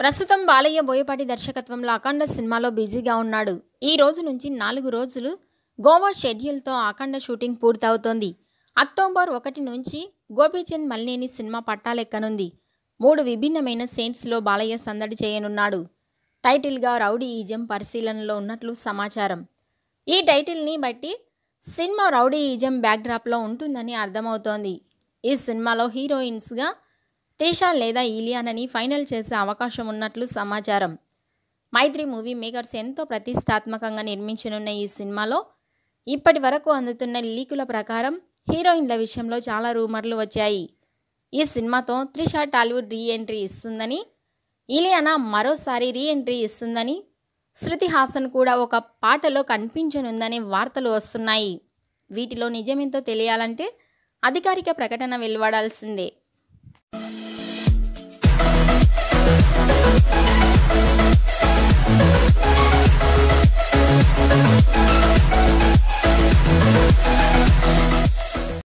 ప్రస్తుతం బాలయ్య బోయపాటి దర్శకత్వంలో అఖండ సినిమాలో బిజీగా ఉన్నాడు ఈ రోజు నుంచి నాలుగు రోజులు గోవా షెడ్యూల్తో అఖండ షూటింగ్ పూర్తవుతోంది అక్టోబర్ ఒకటి నుంచి గోపీచంద్ మల్నేని సినిమా పట్టాలెక్కనుంది మూడు విభిన్నమైన సెయింట్స్లో బాలయ్య సందడి చేయనున్నాడు టైటిల్గా రౌడీ ఈజం పరిశీలనలో ఉన్నట్లు సమాచారం ఈ టైటిల్ని బట్టి సినిమా రౌడీ ఈజం బ్యాక్డ్రాప్లో ఉంటుందని అర్థమవుతోంది ఈ సినిమాలో హీరోయిన్స్గా త్రిష లేదా ఇలియానని ఫైనల్ చేసే అవకాశం ఉన్నట్లు సమాచారం మైత్రి మూవీ మేకర్స్ ఎంతో ప్రతిష్టాత్మకంగా నిర్మించనున్న ఈ సినిమాలో ఇప్పటి వరకు అందుతున్న లీకుల ప్రకారం హీరోయిన్ల విషయంలో చాలా రూమర్లు వచ్చాయి ఈ సినిమాతో త్రిష టాలీవుడ్ రీ ఎంట్రీ ఇస్తుందని ఇలియానా మరోసారి రీ ఎంట్రీ ఇస్తుందని శృతి హాసన్ కూడా ఒక పాటలో కనిపించనుందనే వార్తలు వస్తున్నాయి వీటిలో నిజమేంతో తెలియాలంటే అధికారిక ప్రకటన వెలువడాల్సిందే